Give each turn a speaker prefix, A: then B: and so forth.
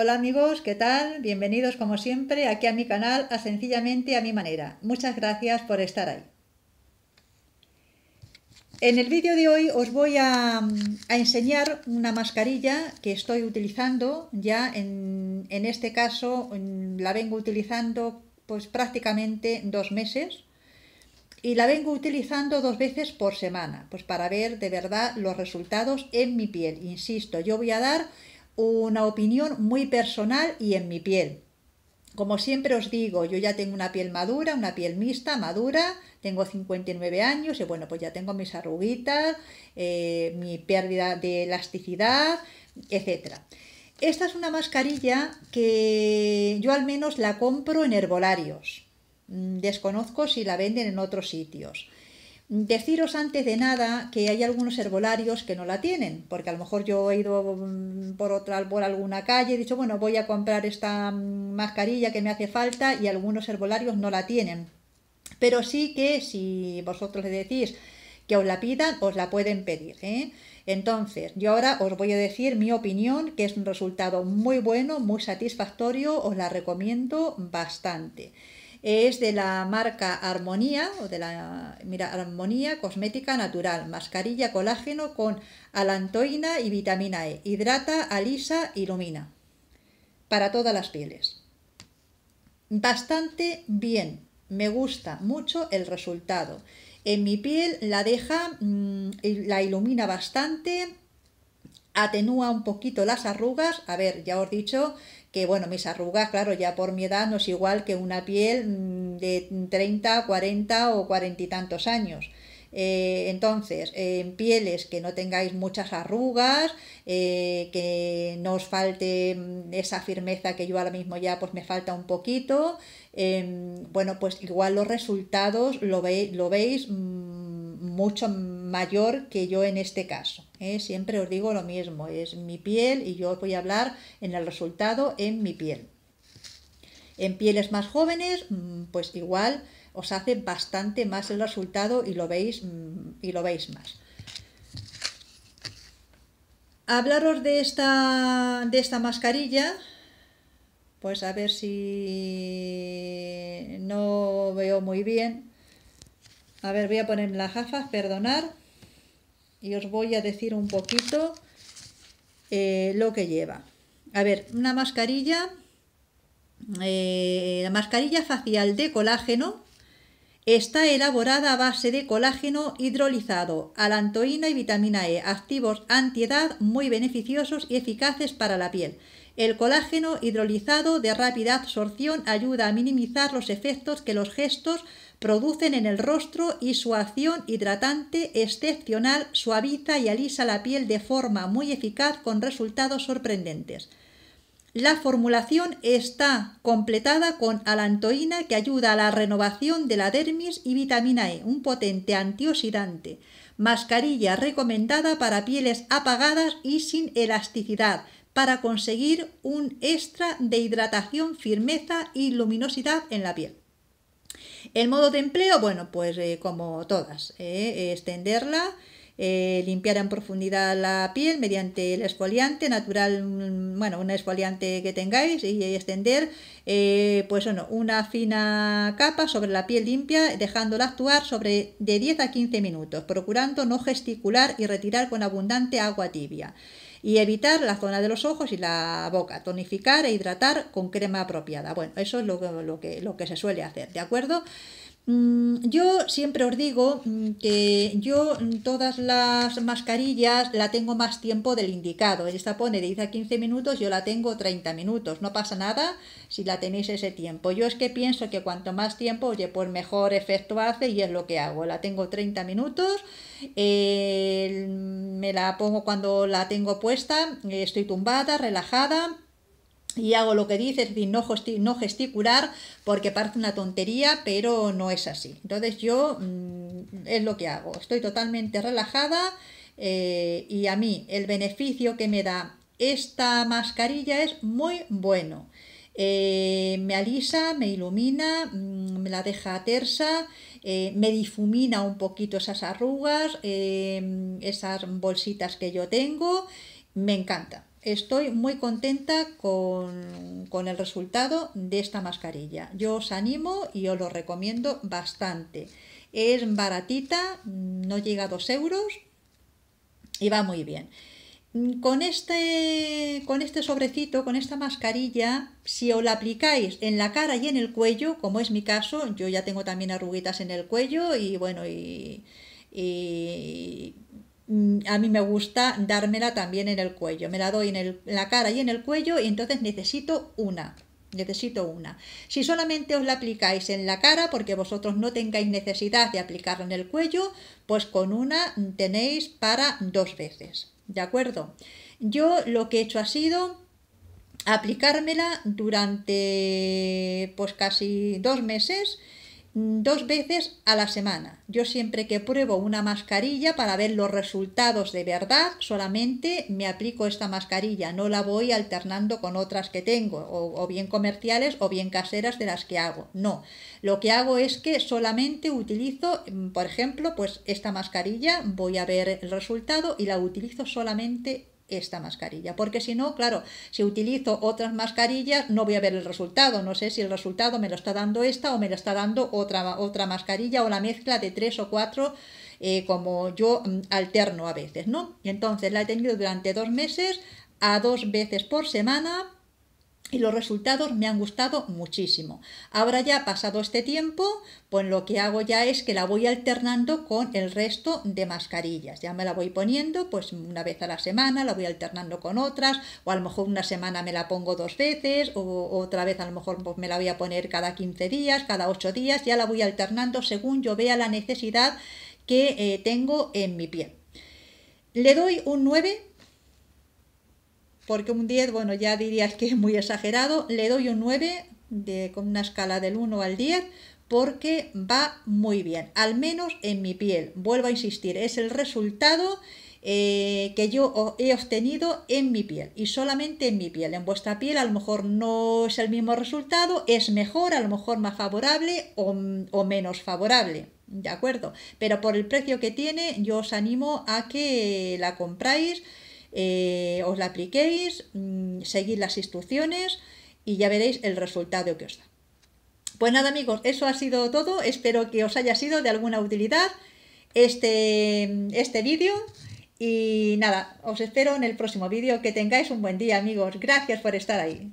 A: Hola amigos, ¿qué tal? Bienvenidos como siempre aquí a mi canal, a Sencillamente a mi manera. Muchas gracias por estar ahí. En el vídeo de hoy os voy a, enseñar una mascarilla que estoy utilizando ya en, este caso la vengo utilizando pues prácticamente dos meses y la vengo utilizando dos veces por semana pues para ver de verdad los resultados en mi piel insisto yo voy a dar una opinión muy personal y en mi piel. Como siempre os digo, yo ya tengo una piel madura, una piel mixta, madura, tengo 59 años y bueno, pues ya tengo mis arruguitas, eh, mi pérdida de elasticidad, etcétera Esta es una mascarilla que yo al menos la compro en herbolarios. Mm, desconozco si la venden en otros sitios. Deciros antes de nada que hay algunos herbolarios que no la tienen, porque a lo mejor yo he ido mm, por otra por alguna calle, y he dicho, bueno, voy a comprar esta mm, mascarilla que me hace falta y algunos herbolarios no la tienen. Pero sí que si vosotros le decís que os la pidan, os la pueden pedir. ¿eh? Entonces, yo ahora os voy a decir mi opinión, que es un resultado muy bueno, muy satisfactorio, os la recomiendo bastante es de la marca Armonía, o de la, Armonía Cosmética Natural, mascarilla colágeno con alantoína y vitamina E, hidrata, alisa, ilumina, para todas las pieles. Bastante bien, me gusta mucho el resultado. En mi piel la deja, mm, la ilumina bastante, atenúa un poquito las arrugas, a ver, ya os he dicho que bueno, mis arrugas, claro, ya por mi edad no es igual que una piel mm, de 30, 40 o cuarenta y tantos años. Eh, entonces, en pieles que no tengáis muchas arrugas, eh, que no os falte mm, esa firmeza que yo ahora mismo ya pues me falta un poquito, em, bueno, pues igual los resultados lo, lo veis mm, mucho mayor que yo en este caso. ¿eh? siempre os digo lo mismo, es mi piel y yo os voy a hablar en el resultado en mi piel. En pieles más jóvenes, mm, pues igual os hace bastante más el resultado y lo veis, mm, y lo veis más. Hablaros de esta, de esta mascarilla, pues a ver si no veo muy bien. A ver, voy a poner la gafas, perdonar y os voy a decir un poquito eh, lo que lleva. A ver, una mascarilla, eh, la mascarilla facial de colágeno está elaborada a base de colágeno hidrolizado, alantoína y vitamina E, activos antiedad muy beneficiosos y eficaces para la piel. El colágeno hidrolizado de rápida absorción ayuda a minimizar los efectos que los gestos producen en el rostro y su acción hidratante excepcional suaviza y alisa la piel de forma muy eficaz con resultados sorprendentes. La formulación está completada con alantoína que ayuda a la renovación de la dermis y vitamina E, un potente antioxidante. Mascarilla recomendada para pieles apagadas y sin elasticidad, para conseguir un extra de hidratación, firmeza y luminosidad en la piel. El modo de empleo, bueno, pues eh, como todas, eh, extenderla eh, limpiar en profundidad la piel mediante el exfoliante natural, bueno, un exfoliante que tengáis y, extender, eh, pues bueno, una fina capa sobre la piel limpia, dejándola actuar sobre de 10 a 15 minutos, procurando no gesticular y retirar con abundante agua tibia y evitar la zona de los ojos y la boca, tonificar e hidratar con crema apropiada. Bueno, eso es lo lo que, lo que se suele hacer, ¿de acuerdo? Mm, yo siempre os digo mm, que yo mm, todas las mascarillas la tengo más tiempo del indicado. Esta pone de 10 a 15 minutos, yo la tengo 30 minutos. No pasa nada si la tenéis ese tiempo. Yo es que pienso que cuanto más tiempo, oye, pues mejor efecto hace y es lo que hago. La tengo 30 minutos, eh, me la pongo cuando la tengo puesta, estoy tumbada, relajada y hago lo que dice, es decir, no, gesticular porque parece una tontería, pero no es así. Entonces yo mm, es lo que hago, estoy totalmente relajada eh, y a mí el beneficio que me da esta mascarilla es muy bueno. Eh, me alisa, me ilumina, mm, me la deja tersa, eh, me difumina un poquito esas arrugas, esas bolsitas que yo tengo, me encanta. Estoy muy contenta con, el resultado de esta mascarilla. Yo os animo y os lo recomiendo bastante. Es baratita, no llega a 2 euros y va muy bien. Con este, con este sobrecito, con esta mascarilla, si os la aplicáis en la cara y en el cuello, como es mi caso, yo ya tengo también arruguitas en el cuello y bueno, y Mm, a mí me gusta dármela también en el cuello. Me la doy en, la cara y en el cuello y entonces necesito una. Necesito una. Si solamente os la aplicáis en la cara porque vosotros no tengáis necesidad de aplicarla en el cuello, pues con una tenéis para dos veces. ¿De acuerdo? Yo lo que he hecho ha sido aplicármela durante pues casi dos meses dos veces a la semana. Yo siempre que pruebo una mascarilla para ver los resultados de verdad, solamente me aplico esta mascarilla, no la voy alternando con otras que tengo, o, bien comerciales o bien caseras de las que hago. No, lo que hago es que solamente utilizo, mm, por ejemplo, pues esta mascarilla, voy a ver el resultado y la utilizo solamente esta mascarilla. Porque si no, claro, si utilizo otras mascarillas no voy a ver el resultado. No sé si el resultado me lo está dando esta o me lo está dando otra, otra mascarilla o la mezcla de tres o cuatro eh, como yo mm, alterno a veces, ¿no? Entonces la he tenido durante dos meses a dos veces por semana y los resultados me han gustado muchísimo. Ahora ya pasado este tiempo, pues lo que hago ya es que la voy alternando con el resto de mascarillas. Ya me la voy poniendo pues una vez a la semana, la voy alternando con otras, o a lo mejor una semana me la pongo dos veces, o otra vez a lo mejor pues, me la voy a poner cada 15 días, cada 8 días, ya la voy alternando según yo vea la necesidad que eh, tengo en mi piel. Le doy un 9 porque un 10, bueno, ya dirías que es muy exagerado, le doy un 9 de, con una escala del 1 al 10 porque va muy bien, al menos en mi piel, vuelvo a insistir, es el resultado eh, que yo he obtenido en mi piel y solamente en mi piel. En vuestra piel a lo mejor no es el mismo resultado, es mejor, a lo mejor más favorable o, o menos favorable. ¿De acuerdo? Pero por el precio que tiene, yo os animo a que la compráis. Eh, os la apliquéis, mm, seguid las instrucciones y ya veréis el resultado que os da. Pues nada amigos, eso ha sido todo, espero que os haya sido de alguna utilidad este, este vídeo y nada, os espero en el próximo vídeo, que tengáis un buen día amigos, gracias por estar ahí.